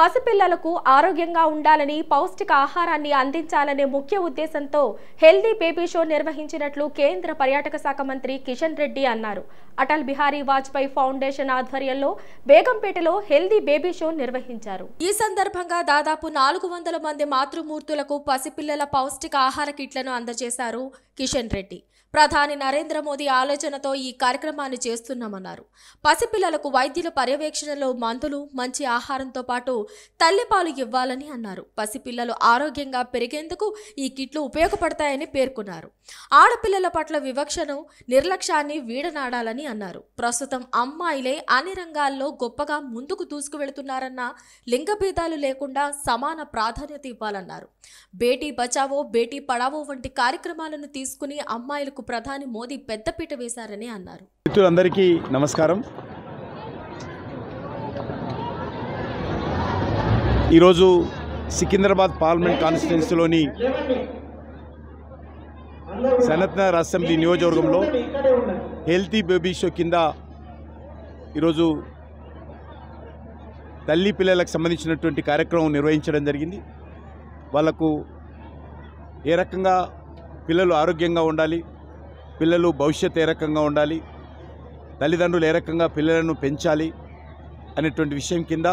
పసిపిల్లలకు ఆరోగ్యంగా ఉండాలని పౌష్టిక ఆహారాన్ని అందించాలనే ముఖ్య ఉద్దేశంతో హెల్దీ బేబీ షో నిర్వహించినట్లు కేంద్ర పర్యాటక శాఖ మంత్రి కిషన్ రెడ్డి అన్నారు అటల్ బిహారీ వాజ్పేయి ఫౌండేషన్ ఆధ్వర్యంలో బేగంపేటలో హెల్దీ బేబీ షో నిర్వహించారు ఈ సందర్భంగా దాదాపు నాలుగు వందల మంది మాతృమూర్తులకు పసిపిల్లల పౌష్టిక ఆహార కిట్లను అందజేశారు కిషన్ రెడ్డి ప్రధాని నరేంద్ర మోదీ ఆలోచనతో ఈ కార్యక్రమాన్ని చేస్తున్నామన్నారు పసిపిల్లలకు వైద్యుల పర్యవేక్షణలో మందులు మంచి ఆహారంతో పాటు తల్లిపాలు ఇవ్వాలని అన్నారు పసిపిల్లలు ఆరోగ్యంగా పెరిగేందుకు ఈ కిట్లు ఉపయోగపడతాయని పేర్కొన్నారు ఆడపిల్లల పట్ల వివక్షను నిర్లక్ష్యాన్ని వీడనాడాలని అన్నారు ప్రస్తుతం అమ్మాయిలే అన్ని రంగాల్లో గొప్పగా ముందుకు దూసుకువెళుతున్నారన్న లింగభేదాలు లేకుండా సమాన ప్రాధాన్యత ఇవ్వాలన్నారు బేటీ బచావో బేటీ పడావో వంటి కార్యక్రమాలను తీసుకుని అమ్మాయిలకు విధానాలకు ప్రధాని మోదీ పెద్దపీట వేశారని అన్నారు మిత్రులందరికీ నమస్కారం ఈరోజు సికింద్రాబాద్ పార్లమెంట్ కాన్స్టిట్యున్సీలోని సనత్నగర్ అసెంబ్లీ నియోజకవర్గంలో హెల్తీ బేబీ షో కింద ఈరోజు తల్లి పిల్లలకు సంబంధించినటువంటి కార్యక్రమం నిర్వహించడం జరిగింది వాళ్ళకు ఏ రకంగా పిల్లలు ఆరోగ్యంగా ఉండాలి పిల్లలు భవిష్యత్ ఏ రకంగా ఉండాలి తల్లిదండ్రులు ఏ రకంగా పిల్లలను పెంచాలి అనేటువంటి విషయం కింద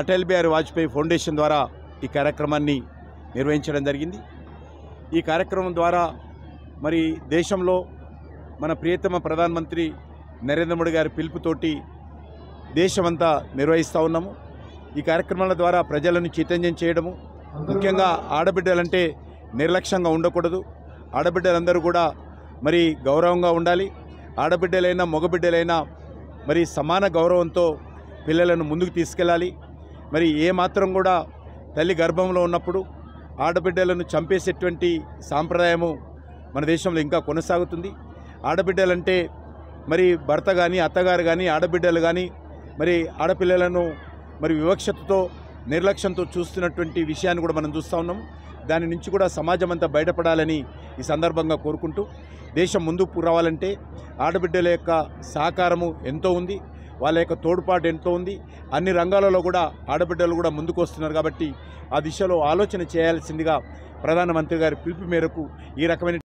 అటల్ బిహారీ వాజ్పేయి ఫౌండేషన్ ద్వారా ఈ కార్యక్రమాన్ని నిర్వహించడం జరిగింది ఈ కార్యక్రమం ద్వారా మరి దేశంలో మన ప్రియతమ ప్రధానమంత్రి నరేంద్ర మోడీ గారి పిలుపుతోటి దేశమంతా నిర్వహిస్తూ ఉన్నాము ఈ కార్యక్రమాల ద్వారా ప్రజలను చైతన్యం చేయడము ముఖ్యంగా ఆడబిడ్డలంటే నిర్లక్ష్యంగా ఉండకూడదు ఆడబిడ్డలందరూ కూడా మరి గౌరవంగా ఉండాలి ఆడబిడ్డలైనా మగబిడ్డలైనా మరి సమాన గౌరవంతో పిల్లలను ముందుకు తీసుకెళ్ళాలి మరి ఏమాత్రం కూడా తల్లి గర్భంలో ఉన్నప్పుడు ఆడబిడ్డలను చంపేసేటువంటి సాంప్రదాయము మన దేశంలో ఇంకా కొనసాగుతుంది ఆడబిడ్డలంటే మరి భర్త కానీ అత్తగారు కానీ ఆడబిడ్డలు కానీ మరి ఆడపిల్లలను మరి వివక్షతతో నిర్లక్ష్యంతో చూస్తున్నటువంటి విషయాన్ని కూడా మనం చూస్తూ ఉన్నాం దాని నుంచి కూడా సమాజం అంతా బయటపడాలని ఈ సందర్భంగా కోరుకుంటూ దేశం ముందుకు రావాలంటే ఆడబిడ్డల యొక్క సహకారము ఎంతో ఉంది వాళ్ళ యొక్క తోడ్పాటు ఎంతో ఉంది అన్ని రంగాలలో కూడా ఆడబిడ్డలు కూడా ముందుకు వస్తున్నారు కాబట్టి ఆ దిశలో ఆలోచన చేయాల్సిందిగా ప్రధానమంత్రి గారి పిలుపు మేరకు ఈ రకమైన